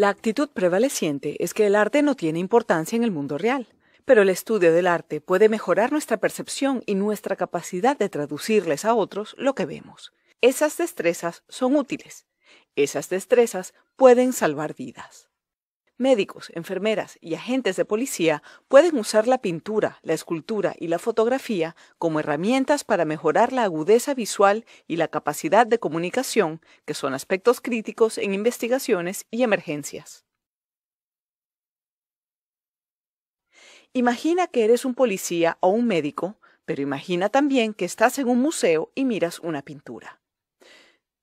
La actitud prevaleciente es que el arte no tiene importancia en el mundo real, pero el estudio del arte puede mejorar nuestra percepción y nuestra capacidad de traducirles a otros lo que vemos. Esas destrezas son útiles. Esas destrezas pueden salvar vidas. Médicos, enfermeras y agentes de policía pueden usar la pintura, la escultura y la fotografía como herramientas para mejorar la agudeza visual y la capacidad de comunicación, que son aspectos críticos en investigaciones y emergencias. Imagina que eres un policía o un médico, pero imagina también que estás en un museo y miras una pintura.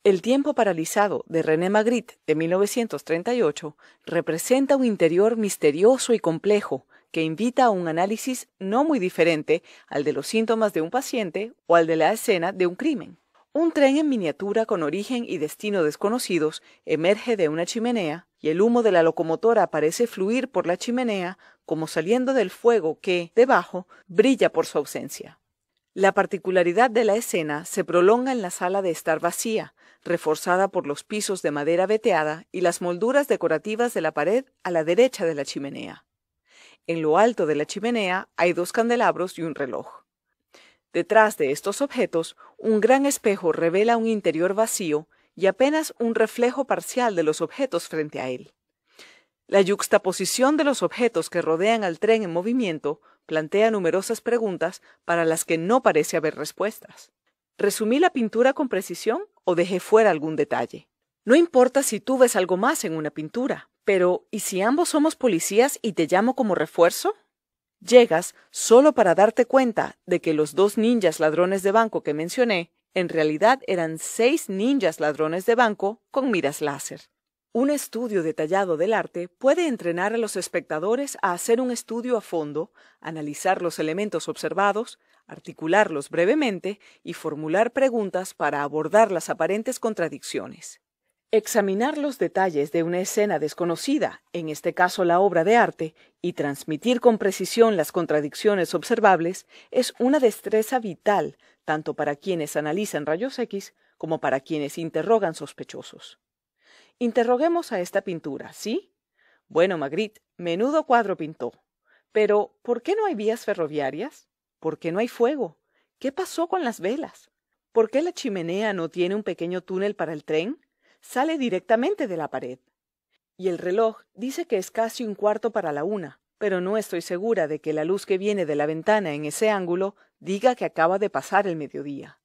El tiempo paralizado de René Magritte de 1938 representa un interior misterioso y complejo que invita a un análisis no muy diferente al de los síntomas de un paciente o al de la escena de un crimen. Un tren en miniatura con origen y destino desconocidos emerge de una chimenea y el humo de la locomotora parece fluir por la chimenea como saliendo del fuego que, debajo, brilla por su ausencia. La particularidad de la escena se prolonga en la sala de estar vacía, reforzada por los pisos de madera veteada y las molduras decorativas de la pared a la derecha de la chimenea. En lo alto de la chimenea hay dos candelabros y un reloj. Detrás de estos objetos, un gran espejo revela un interior vacío y apenas un reflejo parcial de los objetos frente a él. La yuxtaposición de los objetos que rodean al tren en movimiento plantea numerosas preguntas para las que no parece haber respuestas. ¿Resumí la pintura con precisión o dejé fuera algún detalle? No importa si tú ves algo más en una pintura, pero ¿y si ambos somos policías y te llamo como refuerzo? Llegas solo para darte cuenta de que los dos ninjas ladrones de banco que mencioné en realidad eran seis ninjas ladrones de banco con miras láser. Un estudio detallado del arte puede entrenar a los espectadores a hacer un estudio a fondo, analizar los elementos observados, articularlos brevemente y formular preguntas para abordar las aparentes contradicciones. Examinar los detalles de una escena desconocida, en este caso la obra de arte, y transmitir con precisión las contradicciones observables es una destreza vital tanto para quienes analizan rayos X como para quienes interrogan sospechosos. Interroguemos a esta pintura, ¿sí? Bueno, Magritte, menudo cuadro pintó. Pero, ¿por qué no hay vías ferroviarias? ¿Por qué no hay fuego? ¿Qué pasó con las velas? ¿Por qué la chimenea no tiene un pequeño túnel para el tren? Sale directamente de la pared. Y el reloj dice que es casi un cuarto para la una, pero no estoy segura de que la luz que viene de la ventana en ese ángulo diga que acaba de pasar el mediodía.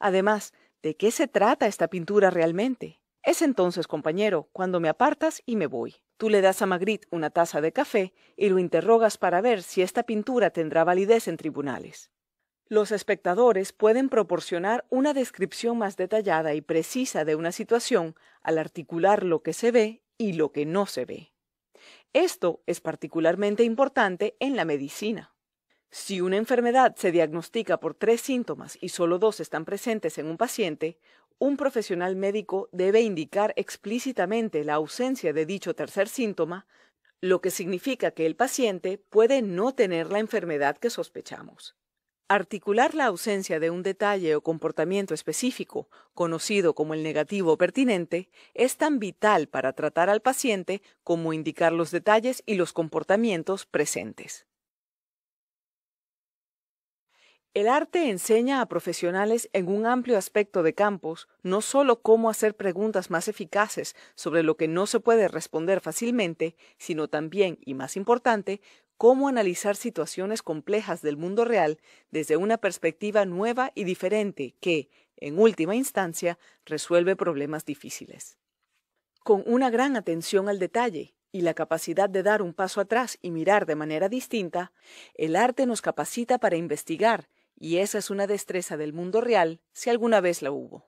Además, ¿de qué se trata esta pintura realmente? Es entonces, compañero, cuando me apartas y me voy. Tú le das a Magritte una taza de café y lo interrogas para ver si esta pintura tendrá validez en tribunales. Los espectadores pueden proporcionar una descripción más detallada y precisa de una situación al articular lo que se ve y lo que no se ve. Esto es particularmente importante en la medicina. Si una enfermedad se diagnostica por tres síntomas y solo dos están presentes en un paciente, un profesional médico debe indicar explícitamente la ausencia de dicho tercer síntoma, lo que significa que el paciente puede no tener la enfermedad que sospechamos. Articular la ausencia de un detalle o comportamiento específico, conocido como el negativo pertinente, es tan vital para tratar al paciente como indicar los detalles y los comportamientos presentes. El arte enseña a profesionales en un amplio aspecto de campos no solo cómo hacer preguntas más eficaces sobre lo que no se puede responder fácilmente, sino también, y más importante, cómo analizar situaciones complejas del mundo real desde una perspectiva nueva y diferente que, en última instancia, resuelve problemas difíciles. Con una gran atención al detalle, y la capacidad de dar un paso atrás y mirar de manera distinta, el arte nos capacita para investigar y esa es una destreza del mundo real si alguna vez la hubo.